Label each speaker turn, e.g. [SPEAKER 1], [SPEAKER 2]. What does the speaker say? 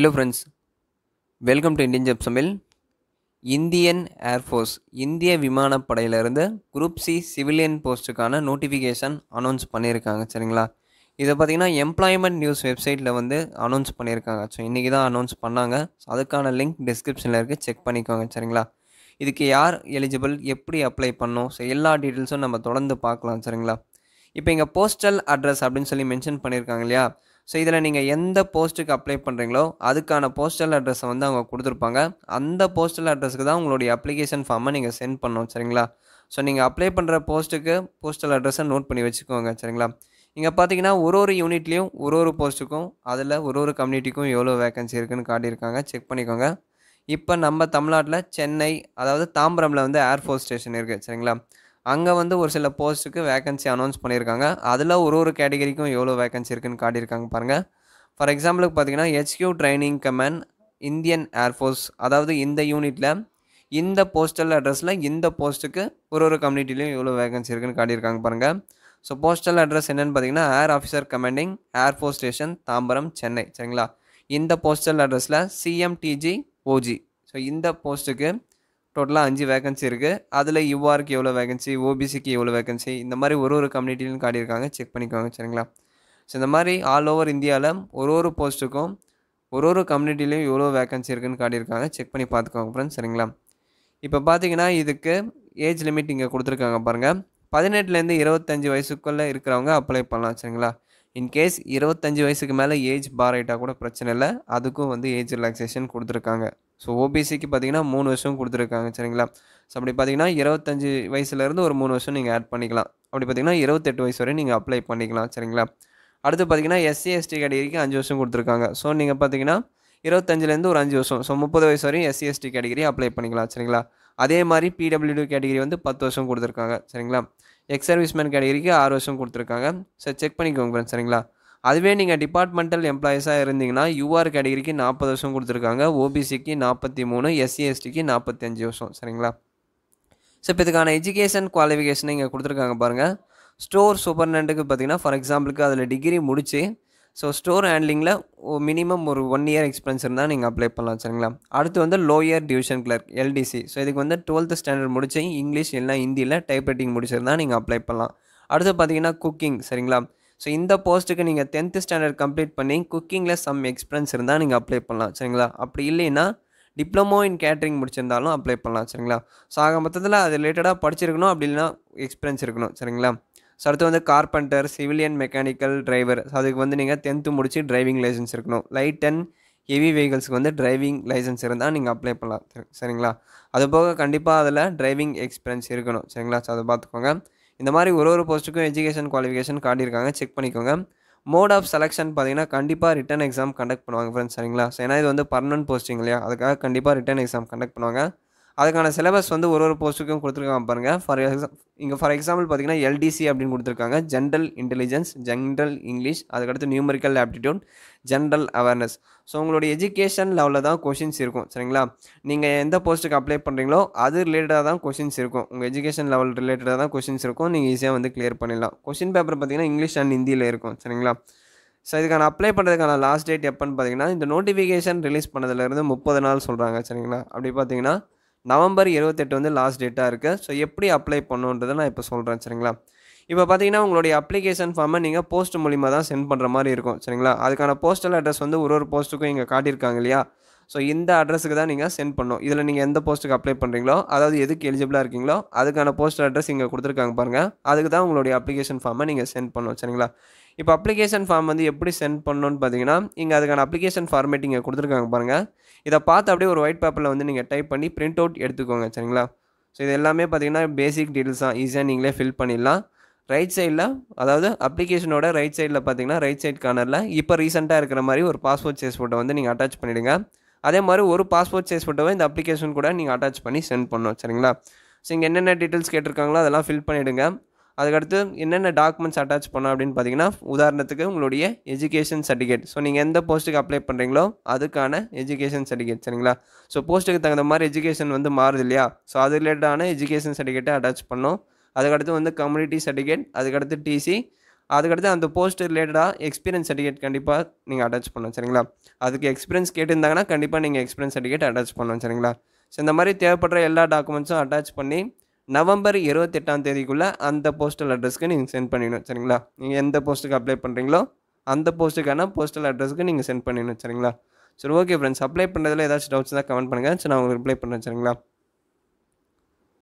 [SPEAKER 1] hello friends welcome to Indian job சமையல் Indian air force இந்திய விமானப்படையிலிருந்து குரூப் சி சிவிலியன் போஸ்ட்டுக்கான நோட்டிஃபிகேஷன் அனௌன்ஸ் பண்ணியிருக்காங்க சரிங்களா இதை பார்த்தீங்கன்னா எம்ப்ளாய்மெண்ட் நியூஸ் வெப்சைட்டில் வந்து அனௌன்ஸ் பண்ணியிருக்காங்க ஸோ இன்றைக்கி தான் அனௌன்ஸ் பண்ணாங்க ஸோ அதுக்கான லிங்க் டிஸ்கிரிப்ஷனில் இருக்குது செக் பண்ணிக்கோங்க சரிங்களா இதுக்கு யார் எலிஜிபிள் எப்படி அப்ளை பண்ணணும் ஸோ எல்லா டீட்டெயில்ஸும் நம்ம தொடர்ந்து பார்க்கலாம் சரிங்களா இப்போ இங்கே போஸ்டல் அட்ரஸ் அப்படின்னு சொல்லி மென்ஷன் பண்ணியிருக்காங்க இல்லையா ஸோ இதில் நீங்கள் எந்த போஸ்ட்டுக்கு அப்ளை பண்ணுறீங்களோ அதுக்கான போஸ்டல் அட்ரஸை வந்து அவங்க கொடுத்துருப்பாங்க அந்த போஸ்டல் அட்ரஸ்க்கு தான் உங்களுடைய அப்ளிகேஷன் ஃபார்மை நீங்கள் சென்ட் பண்ணணும் சரிங்களா ஸோ நீங்கள் அப்ளை பண்ணுற போஸ்ட்டுக்கு போஸ்டல் அட்ரஸை நோட் பண்ணி வச்சுக்கோங்க சரிங்களா இங்கே பார்த்தீங்கன்னா ஒரு ஒரு யூனிட்லேயும் ஒரு ஒரு போஸ்ட்டுக்கும் அதில் ஒரு ஒரு கம்யூனிட்டிக்கும் எவ்வளோ வேகன்சி இருக்குதுன்னு காட்டியிருக்காங்க செக் பண்ணிக்கோங்க இப்போ நம்ம தமிழ்நாட்டில் சென்னை அதாவது தாம்பரமில் வந்து ஏர்ஃபோர்ஸ் ஸ்டேஷன் இருக்குது சரிங்களா அங்கே வந்து ஒரு சில போஸ்ட்டுக்கு வேகன்சி அனௌன்ஸ் பண்ணியிருக்காங்க அதில் ஒரு ஒரு கேட்டகரிக்கும் எவ்வளோ வேகன்சி இருக்குன்னு காட்டியிருக்காங்க பாருங்கள் ஃபார் எக்ஸாம்பிளுக்கு பார்த்தீங்கன்னா HQ training command Indian air force அதாவது இந்த யூனிட்டில் இந்த போஸ்டல் அட்ரஸில் இந்த போஸ்ட்டுக்கு ஒரு ஒரு கம்யூனிட்டிலையும் எவ்வளோ வேகன்சி இருக்குன்னு காட்டியிருக்காங்க பாருங்கள் ஸோ போஸ்டல் அட்ரஸ் என்னென்னு பார்த்தீங்கன்னா air officer commanding air force station Tambaram Chennai சரிங்களா இந்த போஸ்டல் அட்ரஸில் சிஎம்டிஜி ஓஜி ஸோ இந்த போஸ்ட்டுக்கு டோட்டலாக அஞ்சு வேகன்சி இருக்குது அதில் யூஆருக்கு எவ்வளோ வேகன்சி ஓபிசிக்கு எவ்வளோ வேகன்சி இந்த மாதிரி ஒரு ஒரு கம்யூனிட்டிலும் காட்டியிருக்காங்க செக் பண்ணிக்கோங்க சரிங்களா ஸோ இந்த மாதிரி ஆல் ஓவர் இந்தியாவில் ஒரு ஒரு போஸ்ட்டுக்கும் ஒரு ஒரு கம்யூனிட்டிலையும் எவ்வளோ வேகன்சி இருக்குதுன்னு காட்டியிருக்காங்க செக் பண்ணி பார்த்துக்கோங்க ஃப்ரெண்ட்ஸ் சரிங்களா இப்போ பார்த்தீங்கன்னா இதுக்கு ஏஜ் லிமிட் இங்கே கொடுத்துருக்காங்க பாருங்கள் பதினெட்டுலேருந்து இருபத்தஞ்சி வயசுக்குள்ளே இருக்கிறவங்க அப்ளை பண்ணலாம் சரிங்களா இன்கேஸ் இருபத்தஞ்சி வயசுக்கு மேலே ஏஜ் பார் ஆகிட்டால் கூட பிரச்சனை இல்லை அதுக்கும் வந்து ஏஜ் ரிலாக்ஸேஷன் கொடுத்துருக்காங்க ஸோ ஓபிசிக்கு பார்த்தீங்கன்னா மூணு வருஷம் கொடுத்துருக்காங்க சரிங்களா ஸோ அப்படி பார்த்தீங்கன்னா இருபத்தஞ்சி வயசுலேருந்து ஒரு மூணு வருஷம் நீங்கள் ஆட் பண்ணிக்கலாம் அப்படி பார்த்தீங்கன்னா இருபத்தெட்டு வயசு வரை நீங்கள் அப்ளை பண்ணிக்கலாம் சரிங்களா அடுத்து பார்த்தீங்கன்னா எஸ்சி எஸ்டி கேட்டகிரிக்கு அஞ்சு வருஷம் கொடுத்துருக்காங்க ஸோ நீங்கள் பார்த்தீங்கன்னா இருபத்தஞ்சிலேருந்து ஒரு அஞ்சு வருஷம் ஸோ முப்பது வயசு வரையும் எஸ்சி எஸ்டி கேட்டகிரி அப்ளை பண்ணிக்கலாம் சரிங்களா அதே மாதிரி பிடபிள்யூடி கேட்டகிரி வந்து பத்து வருஷம் கொடுத்துருக்காங்க சரிங்களா எக்ஸ் சர்வீஸ்மேன் கேட்டகிரிக்கு ஆறு வருஷம் கொடுத்துருக்காங்க ஸோ செக் பண்ணிக்கோங்க சரிங்களா அதுவே நீங்கள் டிபார்ட்மெண்டல் எம்ப்ளாயீஸாக இருந்தீங்கன்னா யூஆர் கேட்டகிரிக்கு நாற்பது வருஷம் கொடுத்துருக்காங்க ஓபிசிக்கு நாற்பத்தி மூணு எஸ்சி எஸ்டிக்கு அஞ்சு வருஷம் சரிங்களா ஸோ இப்போ இதுக்கான எஜுகேஷன் குவாலிஃபிகேஷனை இங்கே கொடுத்துருக்காங்க பாருங்கள் ஸ்டோர் சூப்பர்னண்ட்டுக்கு பார்த்தீங்கன்னா ஃபார் எக்ஸாம்பிளுக்கு அதில் டிகிரி முடித்து ஸோ ஸ்டோர் ஹேண்ட்லிங்கில் மினிமம் ஒரு ஒன் இயர் எக்ஸ்பீரியன்ஸ் இருந்தால் நீங்கள் அப்ளை பண்ணலாம் சரிங்களா அடுத்து வந்து lower division clerk LDC so இதுக்கு வந்து டுவெல்த் ஸ்டாண்டர்ட் முடிச்சு இங்கிலீஷ் இல்லைனா ஹிந்தியில் டைப் ரைட்டிங் முடிச்சிருந்தால் நீங்கள் அப்ளை பண்ணலாம் அடுத்து பார்த்தீங்கன்னா குக்கிங் சரிங்களா ஸோ இந்த போஸ்ட்டுக்கு நீங்கள் டென்த்து ஸ்டாண்டர்ட் கம்ப்ளீட் பண்ணி குக்கிங்கில் சம் எக்ஸ்பீரியன்ஸ் இருந்தால் நீங்கள் அப்ளை பண்ணலாம் சரிங்களா அப்படி இல்லைன்னா டிப்ளமோ இன் கேட்ரிங் முடிச்சிருந்தாலும் அப்ளை பண்ணலாம் சரிங்களா ஸோ ஆக மொத்தத்தில் அது ரிலேட்டடாக படிச்சிருக்கணும் அப்படி இல்லைனா எக்ஸ்பீரியன்ஸ் இருக்கணும் சரிங்களா ஸோ அடுத்து வந்து carpenter civilian mechanical driver so அதுக்கு வந்து நீங்கள் டென்த்து முடிச்சு டிரைவிங் லைசன்ஸ் இருக்கணும் லைட் அண்ட் ஹெவி வெஹிக்கல்ஸ்க்கு வந்து டிரைவிங் லைசன்ஸ் இருந்தால் நீங்கள் அப்ளை பண்ணலாம் சரிங்களா அதுபோக கண்டிப்பாக அதில் டிரைவிங் எக்ஸ்பீரியன்ஸ் இருக்கணும் சரிங்களா ஸோ அதை பார்த்துக்கோங்க இந்த மாதிரி ஒரு ஒரு போஸ்ட்டுக்கும் எஜுகேஷன் குவாலிஃபிகேஷன் காட்டியிருக்காங்க செக் பண்ணிக்கோங்க மோட் ஆஃப் செலெக்ஷன் பார்த்தீங்கன்னா கண்டிப்பாக ரிட்டன் எக்ஸாம் கண்டக்ட் பண்ணுவாங்க ஃப்ரெண்ட்ஸ் சரிங்களா ஏன்னா இது வந்து பர்மனன்ட் போஸ்டிங் இல்லையா அதுக்காக கண்டிப்பாக ரிட்டன் எக்ஸாம் கண்டக்ட் பண்ணுவாங்க அதுக்கான சிலபஸ் வந்து ஒரு ஒரு போஸ்ட்டுக்கும் கொடுத்துருக்காங்க பாருங்கள் ஃபார் எக்ஸாம் இங்கே ஃபார் எக்ஸாம்பிள் பார்த்தீங்கன்னா எல்டிசி அப்படின்னு கொடுத்துருக்காங்க ஜென்ரல் இன்டெலிஜென்ஸ் ஜென்ரல் இங்கிலீஷ் அதுக்கடுத்து numerical aptitude general awareness so உங்களுடைய எஜுகேஷன் லெவலில் தான் கொஷின்ஸ் இருக்கும் சரிங்களா நீங்கள் எந்த போஸ்ட்டுக்கு அப்ளை பண்ணுறீங்களோ அது ரிலேட்டடாக தான் கொஷின்ஸ் இருக்கும் உங்கள் எஜுகேஷன் லெவல் ரிலேட்டடாக தான் கொஷின்ஸ் இருக்கும் நீங்கள் ஈஸியாக வந்து கிளியர் பண்ணிடலாம் கொஷின் பேப்பர் பார்த்தீங்கன்னா இங்கிலீஷ் அண்ட் ஹிந்தியில் இருக்கும் சரிங்களா ஸோ இதுக்கான அப்ளை பண்ணுறதுக்கான லாஸ்ட் டேட் எப்போன்னு பார்த்தீங்கன்னா இந்த நோட்டிஃபிகேஷன் ரிலீஸ் பண்ணதுலேருந்து முப்பது நாள் சொல்கிறாங்க சரிங்களா அப்படி பார்த்தீங்கன்னா நவம்பர் இருபத்தெட்டு வந்து லாஸ்ட் டேட்டாக இருக்குது ஸோ எப்படி அப்ளை பண்ணுன்றதை நான் இப்போ சொல்கிறேன் சரிங்களா இப்போ பார்த்தீங்கன்னா உங்களுடைய அப்ளிகேஷன் ஃபார்மை நீங்கள் போஸ்ட் மூலிமா தான் சென்ட் பண்ணுற மாதிரி இருக்கும் சரிங்களா அதுக்கான போஸ்டல் அட்ரஸ் வந்து ஒரு ஒரு போஸ்ட்டுக்கும் இங்கே காட்டியிருக்காங்க இல்லையா ஸோ இந்த அட்ரஸுக்கு தான் நீங்கள் சென்ட் பண்ணணும் இதில் நீங்கள் எந்த போஸ்ட்டுக்கு அப்ளை பண்ணுறீங்களோ அதாவது எதுக்கு எலிஜிபிளாக இருக்கீங்களோ அதுக்கான போஸ்டல் அட்ரஸ் இங்கே கொடுத்துருக்காங்க பாருங்கள் அதுக்கு தான் உங்களுடைய அப்ளிகேஷன் ஃபார்மை நீங்கள் சென்ட் பண்ணணும் சரிங்களா இப்போ அப்ளிகேஷன் ஃபார்ம் வந்து எப்படி சென்ட் பண்ணணும்னு பார்த்தீங்கன்னா இங்கே அதுக்கான அப்ளிகேஷன் ஃபார்மேட்டிங்க கொடுத்துருக்காங்க பாருங்கள் இதை பார்த்து அப்படியே ஒரு ஒயிட் பேப்பரில் வந்து நீங்கள் டைப் பண்ணி பிரிண்ட் அவுட் எடுத்துக்கோங்க சரிங்களா ஸோ இது எல்லாமே பார்த்தீங்கன்னா பேசிக் டீட்டெயில்ஸ் தான் ஈஸியாக நீங்களே ஃபில் பண்ணிடலாம் ரைட் சைடில் அதாவது அப்ளிகேஷனோட ரைட் சைடில் பார்த்தீங்கன்னா ரைட் சைட் கார்னரில் இப்போ ரீசெண்டாக இருக்கிற மாதிரி ஒரு பாஸ்போர்ட் சைஸ் ஃபோட்டோ வந்து நீங்கள் அட்டாச் பண்ணிவிடுங்க அதே மாதிரி ஒரு பாஸ்போர்ட் சைஸ் ஃபோட்டோவை இந்த அப்ளிகேஷன் கூட நீங்கள் அட்டாச் பண்ணி சென்ட் பண்ணணும் சரிங்களா ஸோ இங்கே என்னென்ன டீட்டெயில்ஸ் கேட்டிருக்காங்களோ அதெல்லாம் ஃபில் பண்ணிவிடுங்க அதுக்கடுத்து என்னென்ன டாக்குமெண்ட்ஸ் அட்டாச் பண்ணோம் அப்படின்னு பார்த்தீங்கன்னா உதாரணத்துக்கு உங்களுடைய எஜுகேஷன் சர்டிஃபிகேட் ஸோ நீங்கள் எந்த போஸ்ட்டுக்கு அப்ளை பண்ணுறீங்களோ அதுக்கான எஜுகேஷன் சர்டிஃபிகேட் சரிங்களா ஸோ போஸ்ட்டுக்கு தகுந்த மாதிரி எஜுகேஷன் வந்து மாறுது இல்லையா ஸோ அது ரிலேட்டடான எஜுகேஷன் சர்டிஃபிகேட்டை அட்டாச் பண்ணோம் அதுக்கடுத்து வந்து கம்யூனிட்டி சர்டிஃபிகேட் அதுக்கடுத்து டிசி அதுக்கடுத்து அந்த போஸ்ட் ரிலேட்டடாக எக்ஸ்பீரியன்ஸ் சர்டிஃபிகேட் கண்டிப்பாக நீங்கள் அட்டாச் பண்ணணும் சரிங்களா அதுக்கு எக்ஸ்பீரியன்ஸ் கேட்டிருந்தாங்கன்னா கண்டிப்பாக நீங்கள் எக்ஸ்பீரியன்ஸ் சர்டிஃபிகேட் அட்டாச் பண்ணணும் சரிங்களா ஸோ இந்த மாதிரி தேவைப்படுற எல்லா டாக்குமெண்ட்ஸும் அட்டாச் பண்ணி நவம்பர் இருபத்தெட்டாம் தேதிக்குள்ளே அந்த போஸ்டல் அட்ரஸ்க்கு நீங்கள் சென்ட் பண்ணிடணும் சரிங்களா நீங்கள் எந்த போஸ்ட்டுக்கு அப்ளை பண்ணுறீங்களோ அந்த போஸ்ட்டுக்கான போஸ்டல் அட்ரஸ்க்கு நீங்கள் சென்ட் பண்ணிடணும் சரிங்களா சரி ஓகே ஃப்ரெண்ட்ஸ் அப்ளை பண்ணுறதுல ஏதாச்சும் டவுட்ஸ் தான் கமெண்ட் பண்ணுங்கள் சரி நான் உங்களுக்கு ரிப்ளை பண்ணுறேன் சரிங்களா